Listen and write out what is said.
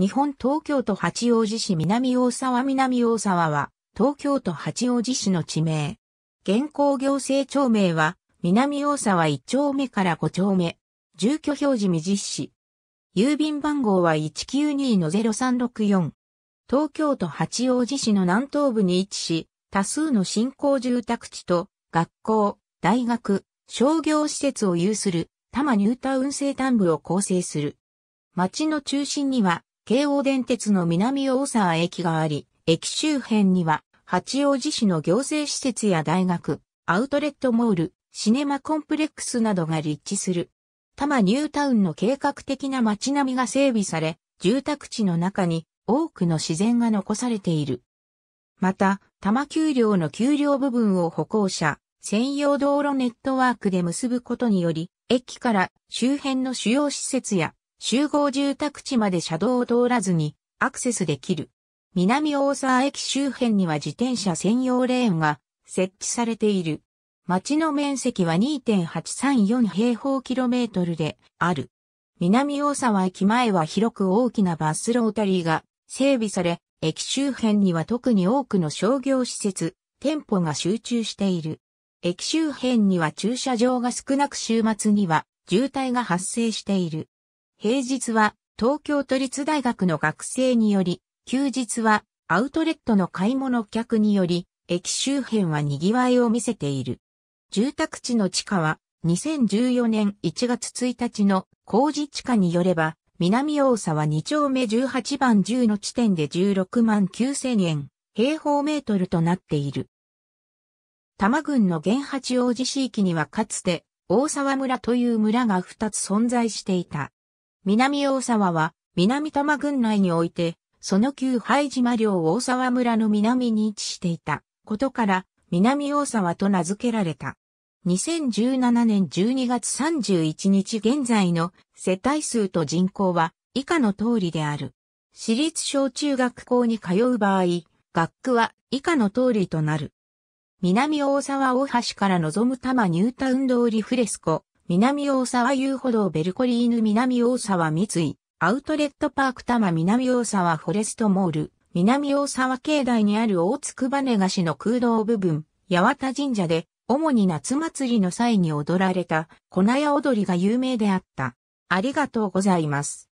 日本東京都八王子市南大沢南大沢は、東京都八王子市の地名。現行行政町名は、南大沢1丁目から5丁目。住居表示未実施。郵便番号は192-0364。東京都八王子市の南東部に位置し、多数の新興住宅地と、学校、大学、商業施設を有する、多摩ニュータウン西端部を構成する。町の中心には、京王電鉄の南大沢駅があり、駅周辺には、八王子市の行政施設や大学、アウトレットモール、シネマコンプレックスなどが立地する。多摩ニュータウンの計画的な街並みが整備され、住宅地の中に多くの自然が残されている。また、多摩丘陵の丘陵部分を歩行者、専用道路ネットワークで結ぶことにより、駅から周辺の主要施設や集合住宅地まで車道を通らずにアクセスできる。南大沢駅周辺には自転車専用レーンが設置されている。町の面積は2.834平方キロメートルである。南大沢駅前は広く大きなバスロータリーが整備され、駅周辺には特に多くの商業施設、店舗が集中している。駅周辺には駐車場が少なく週末には渋滞が発生している。平日は東京都立大学の学生により、休日はアウトレットの買い物客により、駅周辺は賑わいを見せている。住宅地の地価は2014年1月1日の工事地価によれば、南大沢2丁目18番10の地点で16万9000円、平方メートルとなっている。多摩郡の原八王子市域にはかつて、大沢村という村が2つ存在していた。南大沢は、南多摩郡内において、その旧廃島領大沢村の南に位置していたことから、南大沢と名付けられた。2017年12月31日現在の世帯数と人口は以下の通りである。私立小中学校に通う場合、学区は以下の通りとなる。南大沢大橋から望む多摩ニュータウン通りフレスコ、南大沢遊歩道ベルコリーヌ南大沢三井、アウトレットパーク多摩南大沢フォレストモール、南大沢境内にある大津久羽菓子の空洞部分、八幡神社で、主に夏祭りの際に踊られた、粉屋踊りが有名であった。ありがとうございます。